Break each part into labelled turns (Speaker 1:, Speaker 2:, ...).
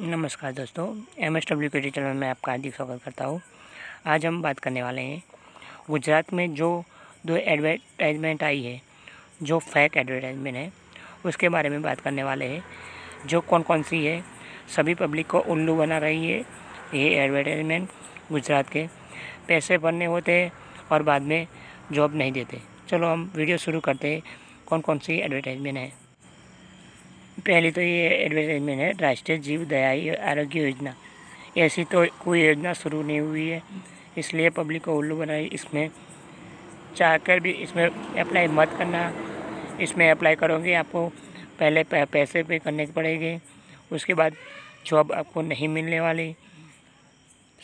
Speaker 1: नमस्कार दोस्तों M S W के चैनल में आपका हार्दिक स्वागत करता हूँ आज हम बात करने वाले हैं गुजरात में जो दो एडवर्टाइजमेंट आई है जो फेक एडवर्टाइजमेंट है उसके बारे में बात करने वाले हैं जो कौन कौन सी है सभी पब्लिक को उल्लू बना रही है ये एडवर्टाइजमेंट गुजरात के पैसे भरने होते हैं और बाद में जॉब नहीं देते चलो हम वीडियो शुरू करते हैं कौन कौन सी एडवर्टाइजमेंट है पहली तो ये एडवर्टाइजमेंट है राष्ट्रीय जीव दयाई आरोग्य योजना ऐसी तो कोई योजना शुरू नहीं हुई है इसलिए पब्लिक को उल्लू बनाई इसमें चाहकर भी इसमें अप्लाई मत करना इसमें अप्लाई करोगे आपको पहले पैसे पे करने पड़ेंगे उसके बाद जॉब आपको नहीं मिलने वाली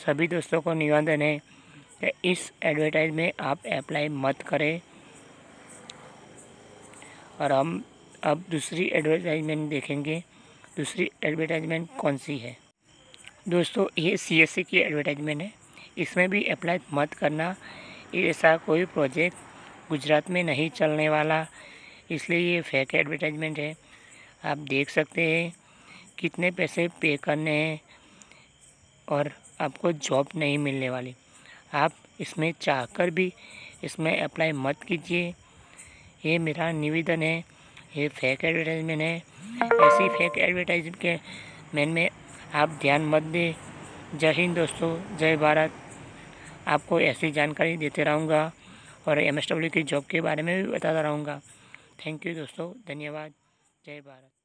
Speaker 1: सभी दोस्तों को निवेदन है कि इस एडवर्टाइज में आप अप्लाई मत करें और हम अब दूसरी एडवर्टाइजमेंट देखेंगे दूसरी एडवर्टाइजमेंट कौन सी है दोस्तों ये सी की एडवर्टाइजमेंट है इसमें भी अप्लाई मत करना ऐसा कोई प्रोजेक्ट गुजरात में नहीं चलने वाला इसलिए ये फेक एडवर्टाइजमेंट है आप देख सकते हैं कितने पैसे पे करने हैं और आपको जॉब नहीं मिलने वाली आप इसमें चाहकर भी इसमें अप्लाई मत कीजिए ये मेरा निवेदन है ये फेक एडवर्टाइजमेंट है ऐसी फेक एडवर्टाइजमेंट के मैन में आप ध्यान मत दें जय हिंद दोस्तों जय भारत आपको ऐसी जानकारी देते रहूँगा और एम की जॉब के बारे में भी बताता रहूँगा थैंक यू दोस्तों धन्यवाद जय भारत